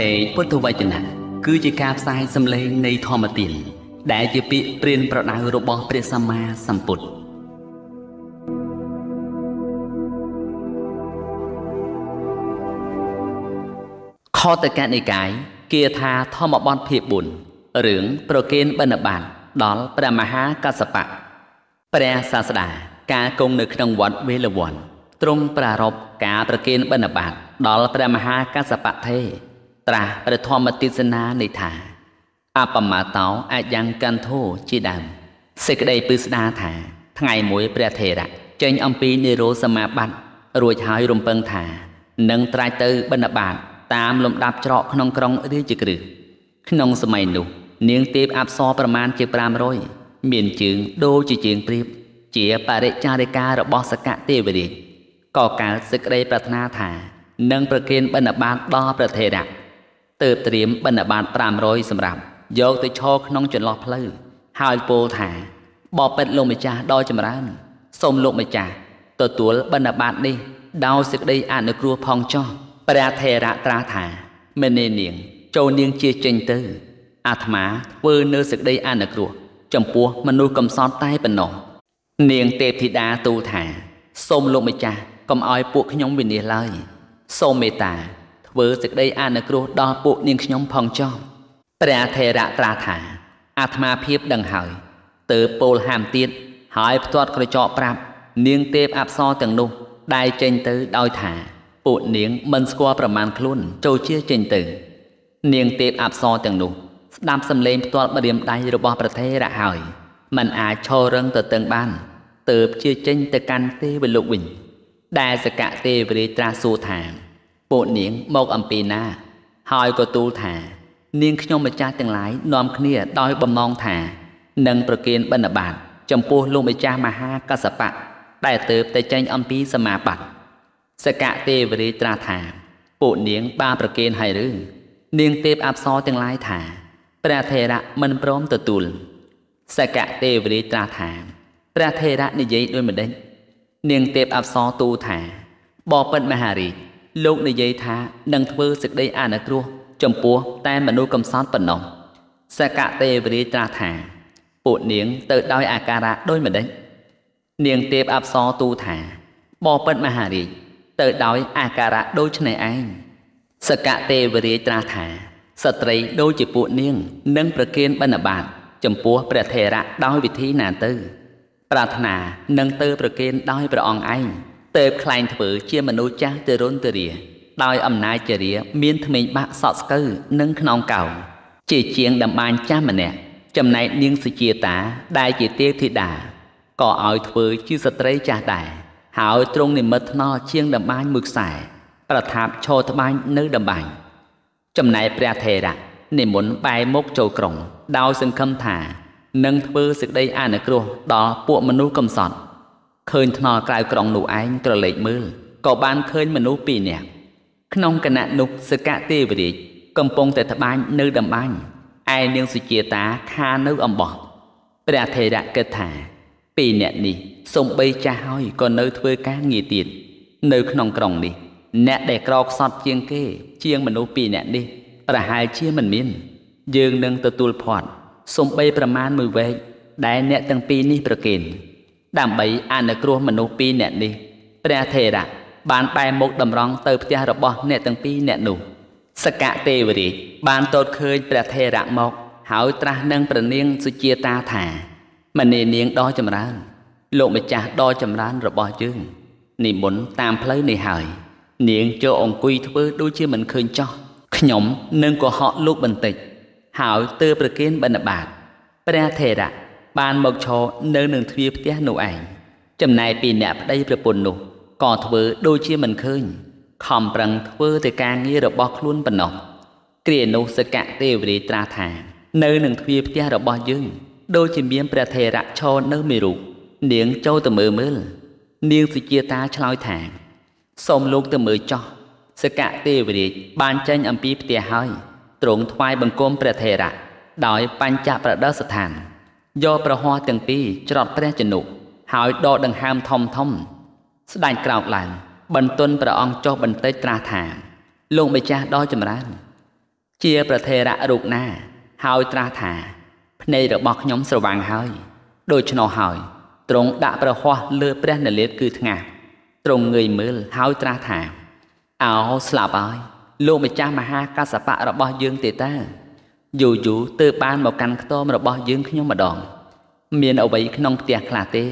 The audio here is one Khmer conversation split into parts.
ថេពុទ្ធវចនៈគឺជាការផ្សាយសម្លេងនៃធម្មទានដែលជាពាក្យព្រានប្រដៅរបស់ ព្រះសម្មាសម្ពុទ្ធខតកនិកាយគាថាធម្មបទភាព4រឿងប្រគេនបិណ្ឌបាតដល់ព្រះមហាកសបៈព្រះសាស្តាការគង់នៅក្នុងវត្តវេលវ័នទ្រង់ប្រារព្ធការប្រគេនបិណ្ឌបាតដល់ព្រះមហាកសបៈទេត្រាស់ព្រះធម្មទេសនានេះថាអបមាតោអាចយ៉ាងកន្ធោជាដើមសេចក្តីពិស្ដាថា ថ្ងៃមួយព្រះថេរៈចេញ អំពីនិរោសមាបត្តិរួចហើយរំពឹងថា នឹងត្រាច់ទៅ បណ្ឌបាតតាមលំដាប់ច្រកក្នុងក្រុងរាជក្រឹសក្នុងសម័យនោះ នាងទេពអប្សរប្រមាណជា500មានជើងដូចជាជើងព្រាបជាបរិចារិការបស់សកទេវរាជក៏កើតសេចក្តីប្រាថ្នាថានឹងប្រគិនបណ្ឌបាតដល់ព្រះថេរៈទៅត្រៀមបិណ្ឌបាត500សម្រាប់យកទៅឈរក្នុងចន្លោះផ្លូវហើយពោលថាបបិទ្ធលោកម្ចាស់ដ៏ចម្រើនសូមលោកម្ចាស់ទទួលបិណ្ឌបាតនេះ ដោយសេចក្តីអនុគ្រោះផងចោះព្រះថេរៈត្រាថាមេនេនាង ចូលនាងជាចេញទៅអាត្មាធ្វើនៅសេចក្តីអនុគ្រោះចំពោះមនុស្សកំសត់តែប៉ុណ្ណោះនាងទេពធីតាទូថាសូមលោកម្ចាស់កុំឲ្យពួកខ្ញុំវិនាសឡើយសូមមេត្តាធ្វើសេចក្តីអនុគ្រោះដល់ពួកនាងខ្ញុំផងចោះព្រះថេរៈត្រាថាអាត្មាភាពដឹងហើយទៅពោលហាមទៀត ហើយផ្ទាត់ក្រចកប្រាប់ នាងទេពអប្សរទាំងនោះដែលចេញទៅដោយថា ពួកនាងមិនស្គាល់ប្រមាណខ្លួនចូលជាចេញទៅ នាងទេពអប្សរទាំងនោះស្ដាប់សំឡេងផ្ទាល់ម្រាមដៃរបស់ប្រទេរៈហើយมันអាចឈររឹងទៅតឹងបានទៅជាចេញទៅកាន់ទេវលោកវិញ ដែលសកៈទេវរាជត្រាសួរថាពួកនាងមកអំពីណា ហើយក៏ទូលថា នាងខ្ញុំម្ចាស់ទាំងឡាយនាំគ្នាដោយបំណងថានឹងប្រគិនបិណ្ឌបាតចំពោះលោកម្ចាស់មហាកសបៈដែលទៅតែចេញអំពីសមាបត្តិសកៈទេវរាជត្រាស់ថាពួកនាងបានប្រគិនហើយឬនាងទេពអប្សរទាំងឡាយថាព្រះថេរៈមិនព្រមទទួលសកៈទេវរាជត្រាស់ថាព្រះថេរៈនិយាយដូចម្ដេចនាងទេពអប្សរទូថា បបិទ្ធមហារាជលោកនិយាយថានឹងធ្វើសេចក្តីអនុគ្រោះចំពោះតែមនុស្សកំសត់ប៉ុណ្ណោះសកទេវរាជត្រាស់ថា ពួកនាងទៅដោយអាការៈដោយម្ដេចនាងទេពអប្សរទូថាបបិទ្ធមហារាជទៅដោយអាការៈដូចនេះឯងសកទេវរាជត្រាស់ថាស្ត្រីដូចជាពួកនាងនឹងប្រគៀនបិណ្ឌបាតចំពោះព្រះថេរៈដោយវិធីណាទៅ ប្រាថ្នានឹងទៅ ប្រគៀនដោយព្រះអង្គឯងទៅខ្លែងធ្វើជាមនុស្សចាស់ទៅរុនទៅរាដោយអំណាចចរាមានថ្មេញបាក់សក់ស្កូវនិងខ្នងកោងជាជាងដំបានចាស់ម្នាក់ ចំណែកនាងសុជាតា ដែលជាទេពធីតាក៏ឲ្យធ្វើជាស្ត្រីចាស់ដែរហើយទ្រង់និមិត្តថ្នល់ជាងដំបានមួយខ្សែប្រថាប់ឈរត្បាញនៅដំបានចំណែកព្រះថេរៈនិមន្តបែរមុខចូលក្រុង ដោយសង្ឃឹមថានឹងធ្វើសេចក្តីអនុគ្រោះដល់ពួកមនុស្សកំសត់ឃើញថ្នល់ក្រៅក្រុងនោះឯងក្រឡេកមើលក៏បានឃើញមនុស្សពីរនាក់ក្នុងគណៈនោះសកៈទេវរាជកំពុងតែត្បាញនៅដំបាញឯនាងសុជាតាខានៅអំបោះព្រះថេរៈគិតថា ពីរនាក់នេះ សំបីចាស់ហើយក៏នៅធ្វើការងារទៀតនៅ ក្នុងក្រុងនេះអ្នកដែលក្រខ្សត់ជាងគេ ជាងមនុស្សពីរនាក់នេះ ប្រហែលជាមិនមាន យើងនឹងទទួលផាត់សំបីប្រមាណមួយវែកដែលអ្នកទាំងពីរនេះប្រគេនដើម្បីអនុគ្រោះមនុស្សពីរនាក់នេះព្រះថេរៈបានបែរមុខតម្រង់ទៅ ផ្ទះរបស់អ្នកទាំងពីរនាក់នោះសកៈទេវរាជបានទតឃើញព្រះថេរៈមកហើយត្រាស់នឹងព្រះនាងសុជាតាថាមនេនាងដ៏ចម្រើនលោកម្ចាស់ដ៏ចម្រើនរបស់យើងនិមន្តតាមផ្លូវនេះហើយ នាងចូលអង្គុយធ្វើដូចជាមិនឃើញចោះខ្ញុំនឹងកុហកលោកបន្តិចហើយទើបប្រគិនបណ្ឌបាតព្រះថេរៈបានមកឈរនៅនឹងទ្វារផ្ទះនោះឯងចំណែកពីអ្នកប្តីប្រពន្ធនោះក៏ធ្វើដូចជាមិនឃើញខំប្រឹងធ្វើទៅការងាររបស់ខ្លួនប៉ុណ្ណោះគ្រានោះសកៈទេវរាជត្រាស់ថា នៅនឹងទ្វារផ្ទះរបស់យើង ដូចជាមានព្រះថេរៈឈរនៅមេរុនាងចូលទៅមើលមើលនាងសិជាតាឆ្លើយថាសូមលោកទៅមើលចោះសកៈទេវរាជបានចេញអំពីផ្ទះហើយទ្រង់ថ្វាយបង្គំព្រះថេរៈដោយបញ្ចប្រដិស្ថានយកប្រហោះទាំងពីរច្រត់ព្រះជនុហើយដកដង្ហើមធំធំ ស្ដេចក្រោកឡើងបន្ទន់ព្រះអង្គចុះបន្តិចត្រាស់ថា លោកម្ចាស់ដ៏ចម្រើនជាប្រធេរៈរូបណា ហើយត្រាស់ថា ភ្នែករបស់ខ្ញុំស្រវាំងហើយដូច្នោះហើយទ្រង់ដាក់ប្រហោះលើព្រះនលាតគឺថ្ងាសទ្រង់ងើយមើលហើយត្រាស់ថាអោស្លាប់ហើយលោកម្ចាស់មហាកសបៈរបស់យើងទេតាយូរយូរទើបបានមកកាន់ខ្ទមរបស់យើងខ្ញុំម្ដង មានអ្វីក្នុងផ្ទះខ្លះទេ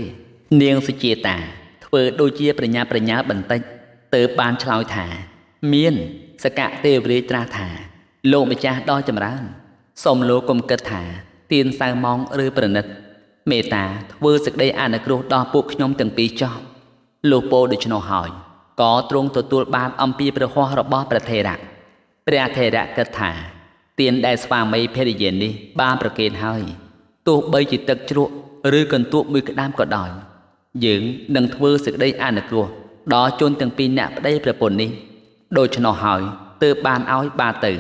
នាងសុជាតាធ្វើដូចជាប្រញ្ញាប្រញ្ញាបន្តិចទើបបានឆ្លើយថា មានសកៈទេវរាជត្រាស់ថា លោកម្ចាស់ដ៏ចម្រើនសូមលោកកុំគិតថាទៀនសៅម៉ងឬប្រណិត មេតាធ្វើសេចក្តីអនុគ្រោះដល់ពួកខ្ញុំទាំងពីរចោះលោកពោដូច្នោះហើយក៏ទ្រង់ទទួលបានអំពីព្រះហស្ថរបស់ព្រះថេរៈព្រះថេរៈគិតថាទានដែលស្វាមីភរិយានេះបានប្រគេនហើយទោះបីជាទឹកជ្រក់ឬកន្ទួតមួយក្តាមក៏ដោយយើងនឹងធ្វើសេចក្តីអនុគ្រោះដល់ជនទាំងពីរអ្នកប្តីប្រពន្ធនេះ ដូច្នោះហើយទើបបានឲ្យបាទៅ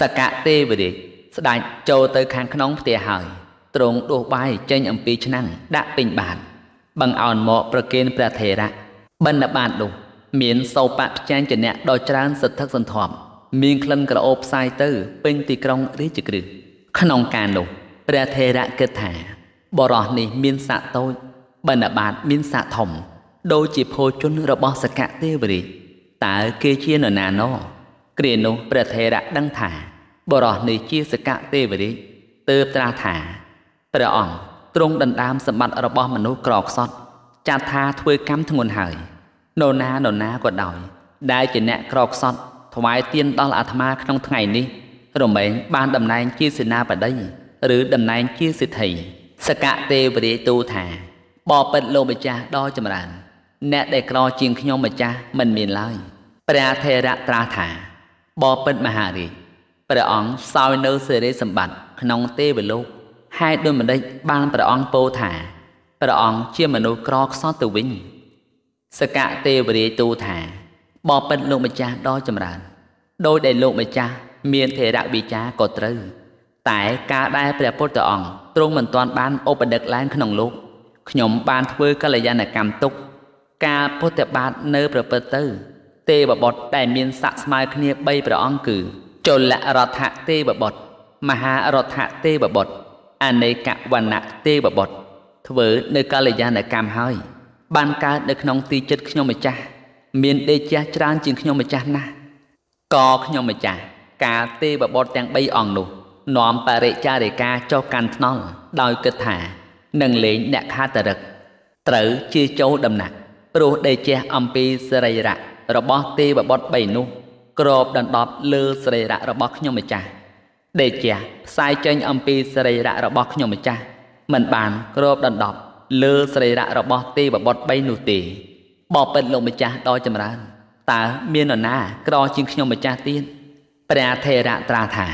សកៈទេវរាជស្ដេចចូលទៅខាងក្នុងផ្ទះហើយទ្រង់ដួសបាយចេញអំពីឆ្នាំងដាក់ពេញបាតបង្អោនមកប្រគេនព្រះថេរៈបណ្ឌបាតនោះមានសោបៈផ្ចាញ់ចនៈដល់ច្រើនសទ្ធិកសន្ធប់មានក្លិនក្រអូបផ្សាយទៅ ពេញទីក្រុងរាជក្រឹសក្នុងការនោះព្រះថេរៈគិតថា បរោះនេះមានសាក់តូចបណ្ឌបាតមានសាក់ធំដូចជាភោជនរបស់សកទេវរាជតើគេជានរណាណោគ្រានោះព្រះថេរៈដឹងថាបរោះនេះជាសកទេវរាជទើបត្រាស់ថាព្រះអង្គទ្រង់ដណ្ដើមសម្បត្តិរបស់មនុស្សក្រខ្សត់ ចាត់ថាធ្វើកម្មធ្ងន់ហើយនរណានរណាក៏ដោយដែលជាអ្នកក្រខ្សត់ថ្វាយទានដល់អាត្មាក្នុងថ្ងៃនេះរមែងបានតំណែងជាសេនាបតីឬតំណែងជាសិទ្ធិសកៈទេវរាជទូថាបបិទ្ធលោកម្ចាស់ដ៏ចម្រើនអ្នកដែលក្រជាងខ្ញុំម្ចាស់មិនមានឡើយព្រះថេរៈត្រាថាបបិទ្ធមហារាជព្រះអង្គសោយនៅសេរីសម្បត្តិក្នុងទេវលោកហេតុដូចម្តេចបានព្រះអង្គពោលថាព្រះអង្គជាមនុស្សក្រខ្សត់ទៅវិញសកៈទេវរាជទូថាបបិទ្ធលោកម្ចាស់ដ៏ចម្រើនដោយដែលលោកម្ចាស់មានធេរវិចារក៏ត្រូវតែការដែលព្រះពុទ្ធអង្គទ្រង់មិនទាន់បានឧបដឹកឡើងក្នុងលោកខ្ញុំបានធ្វើកល្យាណកម្មទុក ការពុទ្ធបាទនៅ ប្រព្រឹត្តទៅ ទេវបុត្រដែលមានស័ក្តិស្មើគ្នា3ព្រះអង្គគឺចលរដ្ឋទេវបុត្រមហារដ្ឋទេវបុត្រអនេកវណ្ណទេវបុត្រធ្វើនៅកល្យាណកម្មហើយ បានកើតនៅក្នុងទីចិត្តខ្ញុំម្ចាស់មានដេជះច្រើនជាងខ្ញុំម្ចាស់ណាស់ក៏ខ្ញុំម្ចាស់ការទេវបុត្រទាំង3អង្គនោះនាំបរិចារិកាចុះកាន់ថ្នល់ដោយគិតថានឹងលេងអ្នកខាតរិកត្រូវជាចូលដំណាក់ ព្រោះដេជះអំពីសរីរៈរបស់ទេវបុត្រ3នោះក្របដណ្ដប់លើសរីរៈរបស់ខ្ញុំម្ចាស់ដេជះផ្សាយចេញអំពីសរីរៈរបស់ខ្ញុំម្ចាស់មិនបានក្របដណ្ដប់លើសរីរៈរបស់ទេវបុត្រ3នោះទេបបិទ្ធលោកម្ចាស់ដ៏ចម្រើនតើមាននរណាក្រជាងខ្ញុំម្ចាស់ទៀតព្រះថេរៈត្រាថា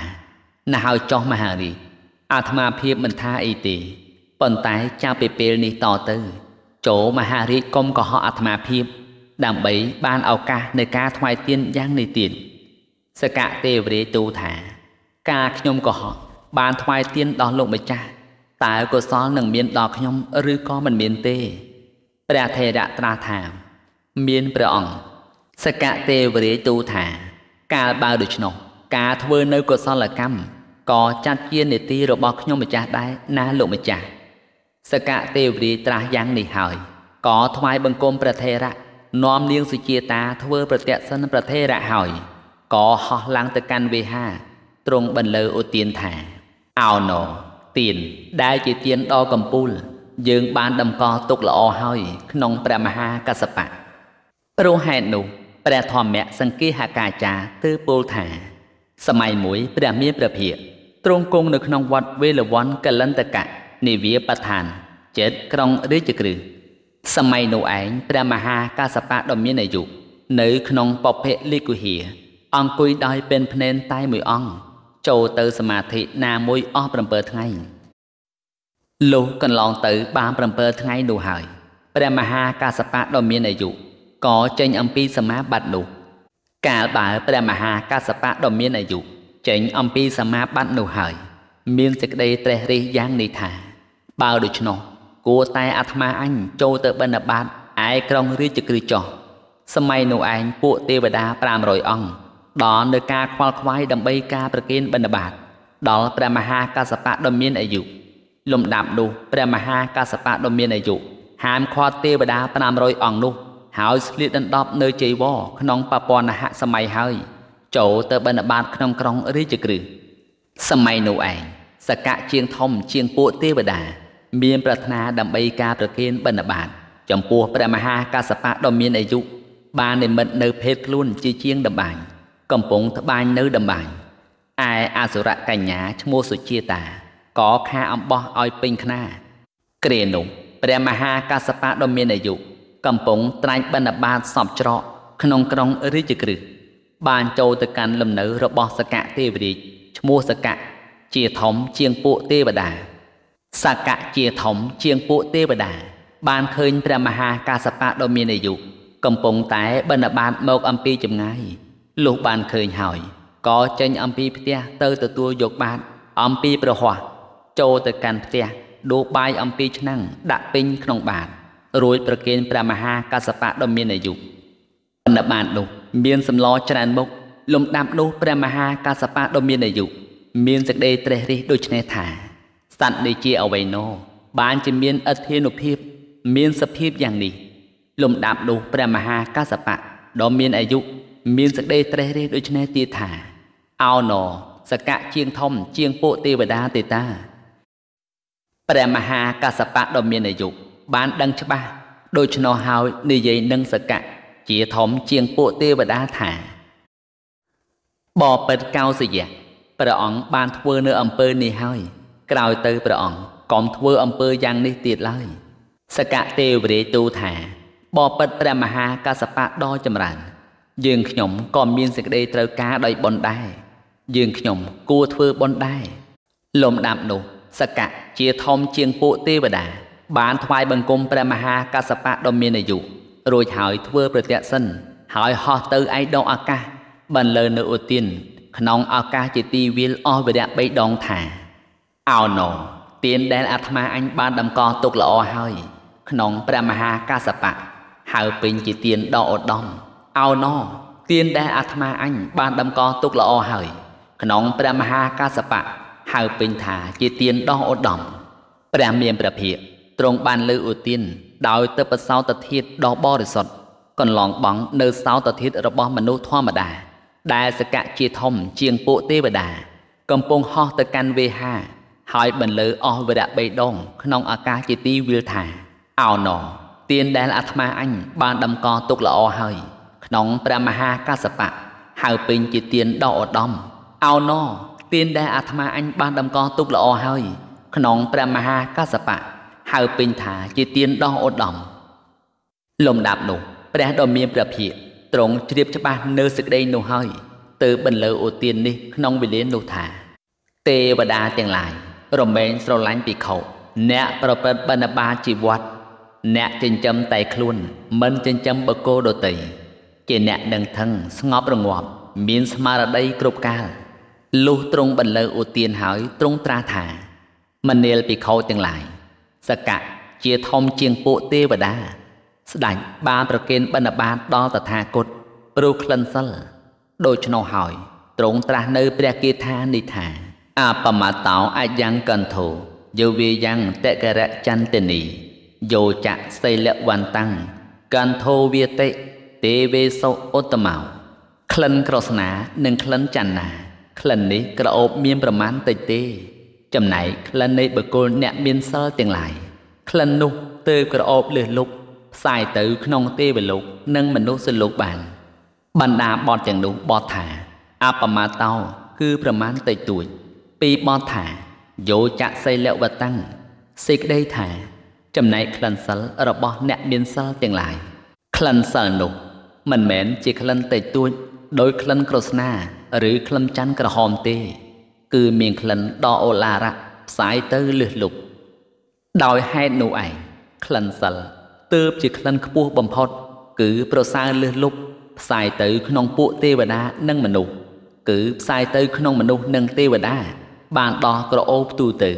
ណ៎ហើយចោះមហារាជអាត្មាភាពមិនថាអីទេប៉ុន្តែចាប់ពីពេលនេះតទៅ ចូលមហារាជកុំកុហកអាត្មាភាពដើម្បីបានឱកាសនៃការថ្វាយទានយ៉ាងនេះទៀតសកៈទេវរាជទូថា ការខ្ញុំកុហកបានថ្វាយទានដល់លោកម្ចាស់តើកុសលនឹងមានដល់ខ្ញុំ ឬក៏មិនមានទេព្រះថេរៈត្រាថាមានព្រះអង្គសកៈទេវរាជទូថា កាលបើដូច្នោះការធ្វើនៅកុសលកម្មក៏ចាត់ជានេតិរបស់ខ្ញុំម្ចាស់ដែរណាលោកម្ចាស់សកៈទេវរាជត្រាស់យ៉ាងនេះហើយ ក៏ថ្វាយបង្គំព្រះថេរៈនាំនាងសុជាតា ធ្វើ ប្រតិសិនព្រះថេរៈហើយ ក៏ហោះឡើងទៅកាន់វេហាទ្រង់បន្លឺឧទានថាអោណូទៀនដែលជាទៀនដ៏កំពូលយើង បានតម្កល់ទុកល្អហើយ ក្នុងព្រះមហាកសបៈព្រោះហេតុនោះព្រះធម្មសង្គិហកាចារ្យទើពោលថា សម័យមួយព្រះមានព្រះភិក្ខទ្រង់គង់នៅក្នុងវត្តវេលវ័នកលន្តកៈនិវាបឋានចិត្តក្រុងរាជក្រឹសសម័យនោះឯងព្រះមហាកាសបៈដ៏មានអាយុនៅក្នុងបព្វលិគុហាអង្គុយដោយពេញភ្នែនតែមួយអង្គចូលទៅសមាធិណាមួយអស់7ថ្ងៃលុះកន្លងទៅបាន7ថ្ងៃនោះហើយព្រះមហាកាសបៈដ៏មានអាយុក៏ចេញអំពីសមាបត្តិនោះ កាលបើព្រះមហាកសបៈដ៏មានអាយុចេញអំពីសមាបត្តិនោះហើយមានសេចក្តីត្រេះរិះយ៉ាងនេះថា បើដូច្នោះគួរតែអាត្មាអញចូលទៅបិណ្ឌបាតឯក្រុងរាជគ្រឹះចោះសម័យនោះឯងពួកទេវតា500អង្គដល់នៅការខ្វល់ខ្វាយដើម្បីការប្រគេនបិណ្ឌបាតដល់ព្រះមហាកសបៈដ៏មានអាយុលំដាប់នោះព្រះមហាកសបៈដ៏មានអាយុហាមឃាត់ទេវតា500អង្គនោះហើយស្លៀកដណ្ដប់នៅជ័យវរក្នុងបពនហៈសម័យហើយចូលទៅបិណ្ឌបាតក្នុងក្រុងរាជក្រឹសសម័យនោះឯងសកៈជាងធំជាងពួកទេវតា មានប្រាថ្នាដើម្បីការប្រគេនបិណ្ឌបាតចំពោះព្រះមហាកាសបៈដ៏មានអាយុបាននិមិត្តនៅ ភេទខ្លួន ជាជាងដំបាញកំពុងត្បាញនៅដំបាញឯអសុរកញ្ញា ឈ្មោះសុជាតាក៏ខាអំបោះឲ្យពេញខ្នាគ្រានោះព្រះមហាកាសបៈដ៏មានអាយុកំពុងត្រាញបណ្ឌបាតសពច្រកក្នុងក្រុងរាជក្រឹសបានចូលទៅកាន់លំនៅរបស់សកៈទេវរាជឈ្មោះសកៈជាធំជាងពួកទេវតាសកៈជាធំជាងពួកទេវតាបានឃើញព្រះមហាកាសបៈដ៏មានអាយុកំពុងតែបណ្ឌបាតមកអំពីចម្ងាយលុះបានឃើញហើយក៏ចេញអំពីផ្ទះទៅទទួលយកបាតអំពីប្រហោះចូលទៅកាន់ផ្ទះដូបាយអំពីឆ្នាំងដាក់ពេញក្នុងបាត្ររួចប្រគេនព្រះមហាកសបៈដ៏មានអាយុបណ្ឌបាតនោះ មានសម្លច្រើនមុខលំដាប់នោះព្រះមហាកសបៈដ៏មានអាយុមានសេចក្តីត្រេះរិះដូច្នេះថាសត្វដូចជាអវ័យណោបានជាមានអធានុភាពមានសភាពយ៉ាងនេះលំដាប់នោះព្រះមហាកសបៈដ៏មានអាយុមានសេចក្តីត្រេះរិះដូច្នេះទៀតថាអោណោសកៈជាងធំជាងពួកទេវតាទេតាព្រះមហាកសបៈដ៏មានអាយុបានដឹងច្បាស់ដូច្នោះហើយនិយាយនឹងសកៈជាធំ ជាងពួកទេវតាថាបបិទ្ធកោសយៈព្រះអង្គបានធ្វើនៅអំពើនេះហើយក្រោយទៅព្រះអង្គកុំធ្វើអំពើយ៉ាងនេះទៀតឡើយសកៈទេវរាជទូថាបបិទ្ធព្រះមហាកសបៈដ៏ចម្រើនយើងខ្ញុំក៏មានសេចក្តីត្រូវការដោយបុណ្យដែរយើងខ្ញុំគួរធ្វើបុណ្យដែរលំដាប់នោះ សកៈជាធំ ជាងពួកទេវតាបានថ្វាយបង្គំព្រះមហាកសបៈដ៏មានអាយុរួចហើយ ធ្វើប្រតិសិន ហើយហោះទៅឯដងអាកាសបន្លឺនៅឧទានក្នុងឱកាសជាទីវាលអស់វរៈ3ដងថាអោណូទានដែលអាត្មាអញបានតម្កល់ទុកល្អហើយ ក្នុងព្រះមហាកសបៈហៅពេញជាទានដ៏ឧត្តមអោណូទានដែលអាត្មាអញបានតម្កល់ទុកល្អហើយ ក្នុងព្រះមហាកសបៈហៅពេញថាជាទានដ៏ឧត្តមព្រះមានព្រះភិក្ខទ្រង់បានលើឧទានដោយទៅប្រសោតធាតដ៏បរិសុទ្ធកន្លងបងនៅសោតធាតរបស់មនុស្សធម្មតាដែលសកៈជាធំជាងពួកទេវតា កំពុងហោះទៅកាន់វេហា ហើយបន្លឺអស់វរៈបីដងក្នុងអាកាសជាទីវិលថាអោណោទានដែលអាត្មាអញបានដំកល់ទុកល្អហើយ ក្នុងព្រះមហាកសបៈហៅពេញជាទានដ៏ឧត្តមអោណោទានដែលអាត្មាអញបានដំកល់ទុកល្អហើយក្នុងព្រះមហាកសបៈហៅពេញថាជាទៀនដោះឧត្តមលំដាប់នោះព្រះដ៏មានព្រះភិក្ខទ្រង់ជ្រាបច្បាស់នៅសេចក្តីនោះហើយទើបបន្លឺឧទាននេះក្នុងវេលានោះថាទេវតាទាំងឡាយរមែងស្រឡាញ់ភិក្ខុអ្នកប្រព្រឹត្តបណ្ឌបាជីវ័តអ្នកចិញ្ចឹមតែខ្លួន មិនចិញ្ចឹមបកគោដតីជាអ្នកនឹងថឹងស្ងប់រងាប់ មានស្មារតីគ្រប់កាលលុះទ្រង់បន្លឺឧទានហើយទ្រង់ត្រាថាមនាលភិក្ខុទាំងឡាយសកៈជាធំជាងពួកទេវតា ស្ដេចបានប្រគេនបណ្ឌបាតដល់តថាគតព្រោះក្លិនសិលដូច្នោះហើយទ្រង់ត្រាស់នៅព្រះគាថានេះថាអបមតោអយ៉ាងកន្ធោយោវាយ៉ាងតករៈចន្ទនីយោចៈសីលវន្តាំងកន្ធោវាតិទេវេសុឧត្តមោក្លិនក្រស្នា និងក្លិនចន្ទណាក្លិននេះក្រអូបមានប្រមាណតិចទេចំណែកក្លិននៃបុគ្គលអ្នកមានសិលទាំងឡាយក្លិននោះទើបក្រអូបលឹះលុកផ្សាយទៅក្នុងទេវលោកនិងមនុស្សលោកបានបណ្ដាបទទាំងនោះបទថាអបមាតោគឺប្រមាណតិចតួចពីបទថាយោចៈសីលវតាំងសេចក្តីថា ចំណែកក្លិនសិលរបស់អ្នកមានសិលទាំងឡាយក្លិនសិលនោះមិនមែនជាក្លិនតិចតួចដោយក្លិនក្រស្នាឬក្លិនច័ន្ទក្រហមទេគឺមានក្លិនដ៏អូឡារៈផ្សាយទៅលឹះលុបដោយហេតុនោះឯងក្លិនសិលទើបជាក្លិនខ្ពស់បំផុត គឺ ប្រសើរលឹះលុបផ្សាយទៅក្នុងពួកទេវតា និងមនុស្សគឺផ្សាយទៅក្នុងមនុស្សនិង ទេវតាបានដោះក្រអូបទូទៅ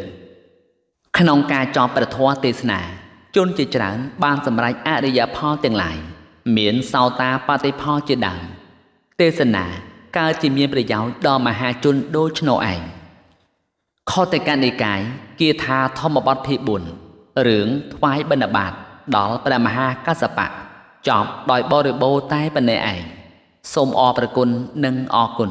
ក្នុងការចប់ប្រធរទេសនាជនជាច្រើន បាន សម្រេចអរិយផលទាំងឡាយមានសោតាបតិផលជាដើមទេសនាកើតជាមានប្រយោជន៍ដល់មហាជនដូចឆ្នោឯងខតេកនិកាយគាថាធម្មបទទី4រឿងថ្វាយបិណ្ឌបាតដល់ព្រះមហាកសបៈចប់ដោយបរិបូរតែប៉ុណ្ណេះឯងសូមអរព្រគុណនិងអរគុណ